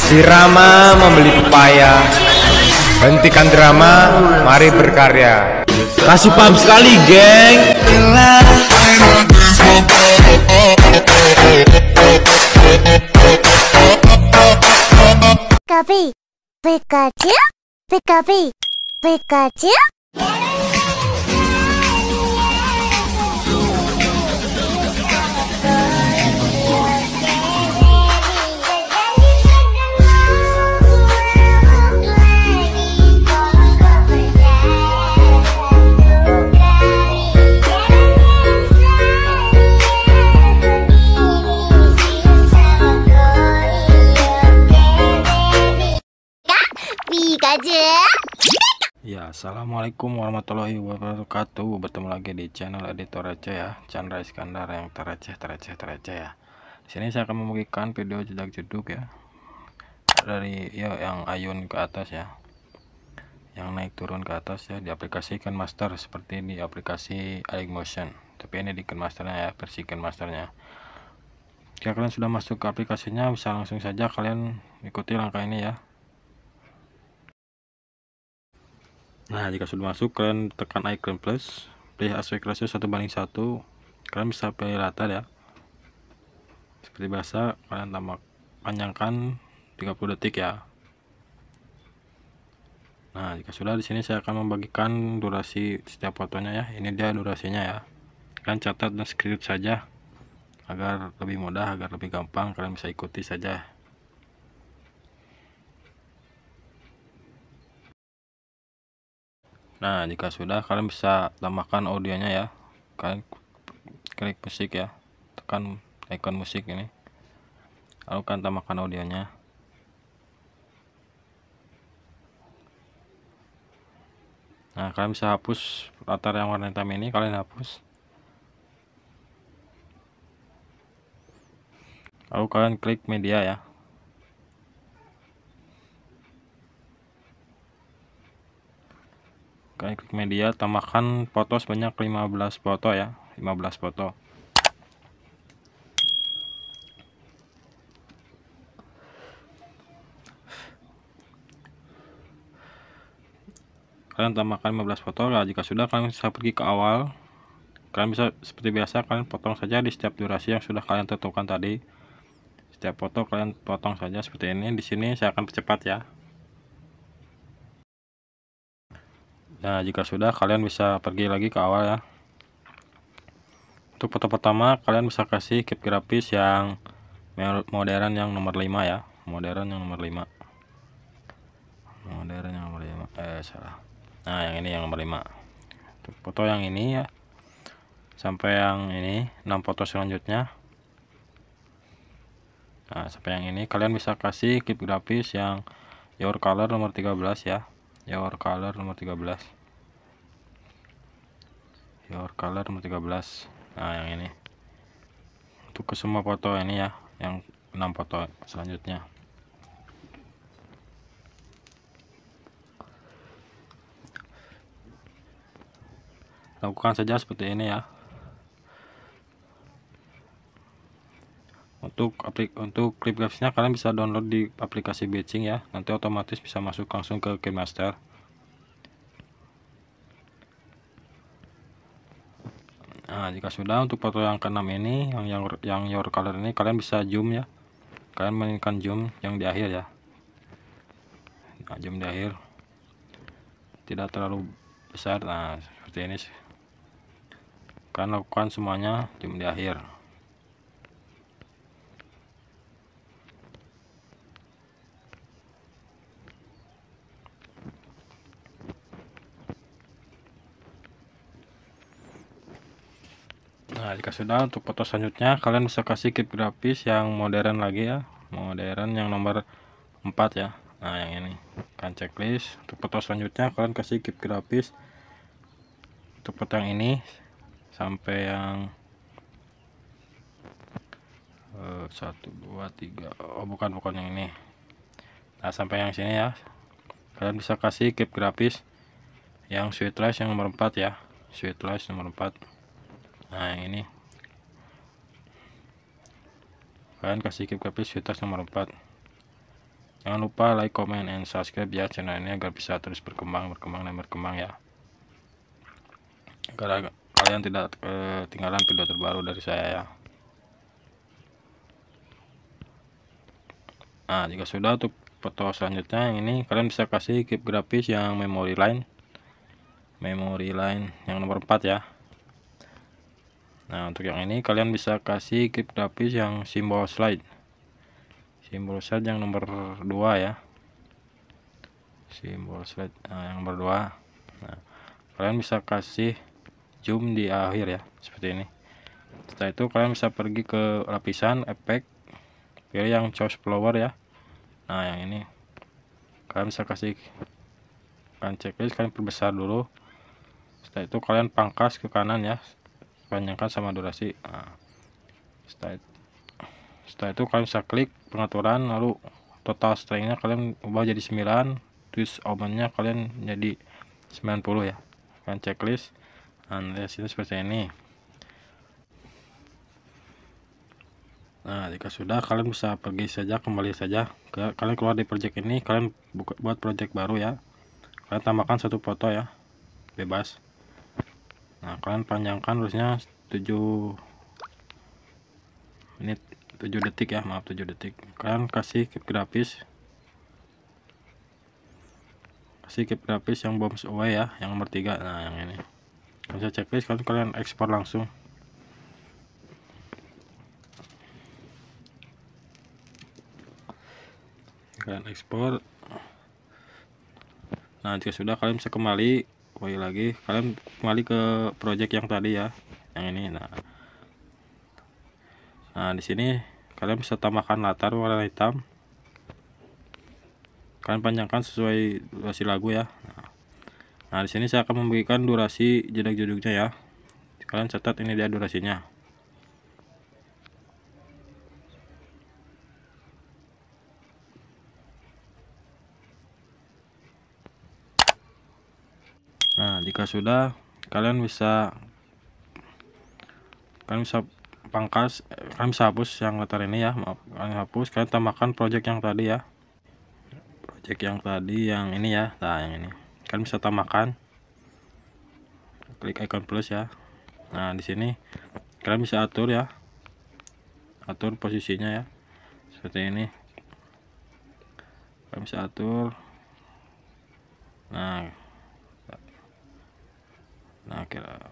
si Rama membeli pepaya Hentikan drama, mari berkarya Kasih paham sekali geng Pikachu Pikachu Pikachu Pikachu Assalamualaikum warahmatullahi wabarakatuh Bertemu lagi di channel editor receh ya Chandra Iskandar yang tereceh tereceh tereceh ya di sini saya akan memberikan video jedak jeduk ya Dari ya yang ayun ke atas ya Yang naik turun ke atas ya di aplikasi Diaplikasikan master seperti di aplikasi Motion. Tapi ini di masternya ya versi masternya Jika kalian sudah masuk ke aplikasinya bisa langsung saja kalian ikuti langkah ini ya Nah, jika sudah masuk, kalian tekan icon plus, pilih aspek rasio satu banding satu Kalian bisa pilih rata ya. Seperti biasa, kalian tambah panjangkan 30 detik ya. Nah, jika sudah di sini saya akan membagikan durasi setiap fotonya ya. Ini dia durasinya ya. Kalian catat dan screenshot saja agar lebih mudah, agar lebih gampang kalian bisa ikuti saja nah jika sudah kalian bisa tambahkan audionya ya kalian klik musik ya tekan icon musik ini lalu kalian tambahkan audionya nah kalian bisa hapus latar yang warna hitam ini kalian hapus lalu kalian klik media ya kalian klik media tambahkan foto sebanyak 15 foto ya 15 foto kalian tambahkan 15 foto lah jika sudah kalian bisa pergi ke awal kalian bisa seperti biasa kalian potong saja di setiap durasi yang sudah kalian tentukan tadi setiap foto kalian potong saja seperti ini di sini saya akan percepat ya ya jika sudah kalian bisa pergi lagi ke awal ya untuk foto pertama kalian bisa kasih kip grafis yang modern yang nomor 5 ya modern yang nomor 5 modern yang nomor 5 eh salah nah yang ini yang nomor 5 untuk foto yang ini ya sampai yang ini 6 foto selanjutnya nah sampai yang ini kalian bisa kasih kip grafis yang your color nomor 13 ya Your color nomor 13 Your color nomor 13 nah yang ini untuk ke semua foto ini ya yang 6 foto selanjutnya lakukan saja seperti ini ya untuk aplik untuk clip grafisnya kalian bisa download di aplikasi Beijing ya nanti otomatis bisa masuk langsung ke game master nah jika sudah untuk foto yang keenam ini yang yang yang your color ini kalian bisa zoom ya kalian mainkan zoom yang di akhir ya nah, zoom di akhir tidak terlalu besar nah seperti ini kalian lakukan semuanya zoom di akhir nah jika sudah untuk foto selanjutnya kalian bisa kasih keep grafis yang modern lagi ya modern yang nomor 4 ya nah yang ini kan checklist untuk foto selanjutnya kalian kasih keep grafis untuk foto yang ini sampai yang eh, satu dua tiga oh bukan bukan yang ini nah sampai yang sini ya kalian bisa kasih keep grafis yang sweet rice yang nomor 4 ya sweet rice nomor empat nah ini kalian kasih keep kapis fitas nomor 4 jangan lupa like comment and subscribe ya channel ini agar bisa terus berkembang berkembang dan berkembang ya agar kalian tidak eh, ketinggalan video terbaru dari saya ya nah jika sudah untuk foto selanjutnya yang ini kalian bisa kasih keep grafis yang memory line memory line yang nomor 4 ya nah untuk yang ini kalian bisa kasih clip lapis yang simbol slide simbol slide yang nomor 2 ya simbol slide nah, yang nomor 2 nah, kalian bisa kasih zoom di akhir ya seperti ini setelah itu kalian bisa pergi ke lapisan efek pilih yang choose flower ya nah yang ini kalian bisa kasih kalian checklist kalian perbesar dulu setelah itu kalian pangkas ke kanan ya panjangkan sama durasi nah, setelah, itu, setelah itu kalian bisa klik pengaturan lalu total stringnya kalian ubah jadi 9 twist omennya kalian jadi 90 ya kalian checklist dan hasilnya seperti ini Nah, jika sudah kalian bisa pergi saja, kembali saja. Kalian keluar di project ini, kalian buka, buat project baru ya. Kalian tambahkan satu foto ya. Bebas nah kalian panjangkan harusnya 7 menit 7 detik ya maaf 7 detik kalian kasih keep grafis kasih keep grafis yang bombs away ya yang nomor 3 nah yang ini bisa checklist kalian, kalian ekspor langsung kalian ekspor nah jika sudah kalian bisa kembali kembali lagi kalian kembali ke project yang tadi ya yang ini nah nah di sini kalian bisa tambahkan latar warna hitam kalian panjangkan sesuai durasi lagu ya nah, nah di sini saya akan memberikan durasi jeda jeduknya ya kalian catat ini dia durasinya sudah kalian bisa kalian bisa pangkas kalian bisa hapus yang letter ini ya maaf kalian hapus kalian tambahkan project yang tadi ya project yang tadi yang ini ya nah yang ini kalian bisa tambahkan klik icon plus ya nah di sini kalian bisa atur ya atur posisinya ya seperti ini kalian bisa atur nah nah kira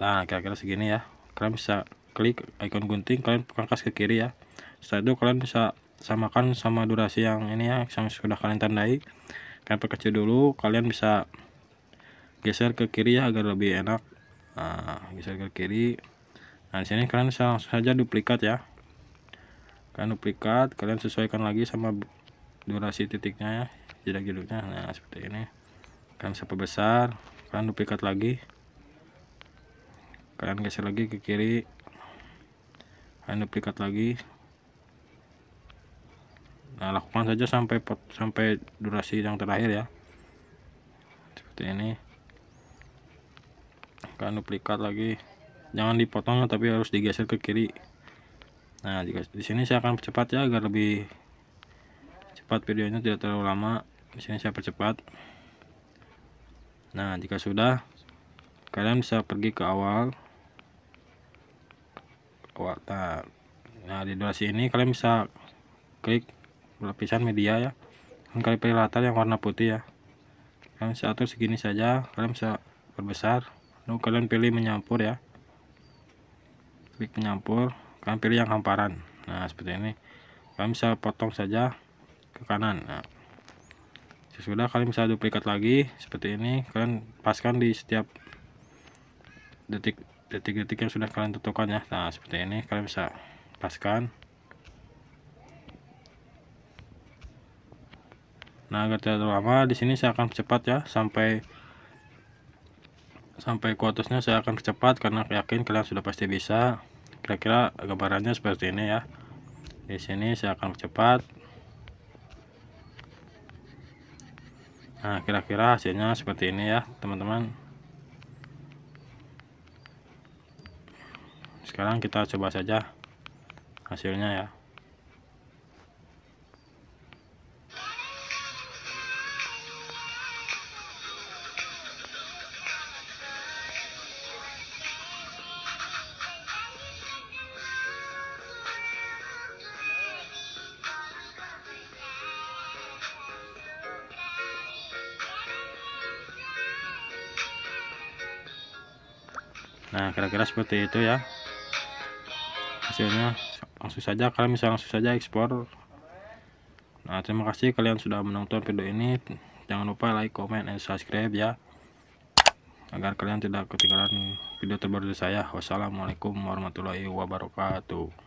nah kira-kira segini ya kalian bisa klik icon gunting kalian pangkas ke kiri ya setelah itu kalian bisa samakan sama durasi yang ini ya yang sudah kalian tandai kalian perkecil dulu kalian bisa geser ke kiri ya agar lebih enak nah, geser ke kiri nah di sini kalian bisa langsung saja duplikat ya kalian duplikat kalian sesuaikan lagi sama durasi titiknya ya jeda giluknya nah seperti ini kalian bisa besar kalian duplikat lagi kalian geser lagi ke kiri kalian duplikat lagi nah lakukan saja sampai pot sampai durasi yang terakhir ya seperti ini kalian duplikat lagi jangan dipotong tapi harus digeser ke kiri nah jika di sini saya akan percepat ya agar lebih cepat videonya tidak terlalu lama di sini saya percepat nah jika sudah kalian bisa pergi ke awal watak nah di durasi ini kalian bisa klik lapisan media ya dan kalian pilih latar yang warna putih ya kalian bisa atur segini saja kalian bisa perbesar lalu kalian pilih menyampur ya klik menyampur kalian pilih yang hamparan nah seperti ini kalian bisa potong saja ke kanan nah sesudah kalian bisa duplikat lagi seperti ini kalian paskan di setiap detik detik-detik yang sudah kalian tentukan ya nah seperti ini kalian bisa paskan nah agar tidak terlalu lama di sini saya akan cepat ya sampai sampai kuotasnya saya akan kecepat karena yakin kalian sudah pasti bisa kira-kira gambarannya seperti ini ya di sini saya akan cepat. nah kira-kira hasilnya seperti ini ya teman-teman sekarang kita coba saja hasilnya ya Nah, kira-kira seperti itu ya hasilnya langsung saja kalian bisa langsung saja ekspor nah terima kasih kalian sudah menonton video ini jangan lupa like comment and subscribe ya agar kalian tidak ketinggalan video terbaru dari saya wassalamualaikum warahmatullahi wabarakatuh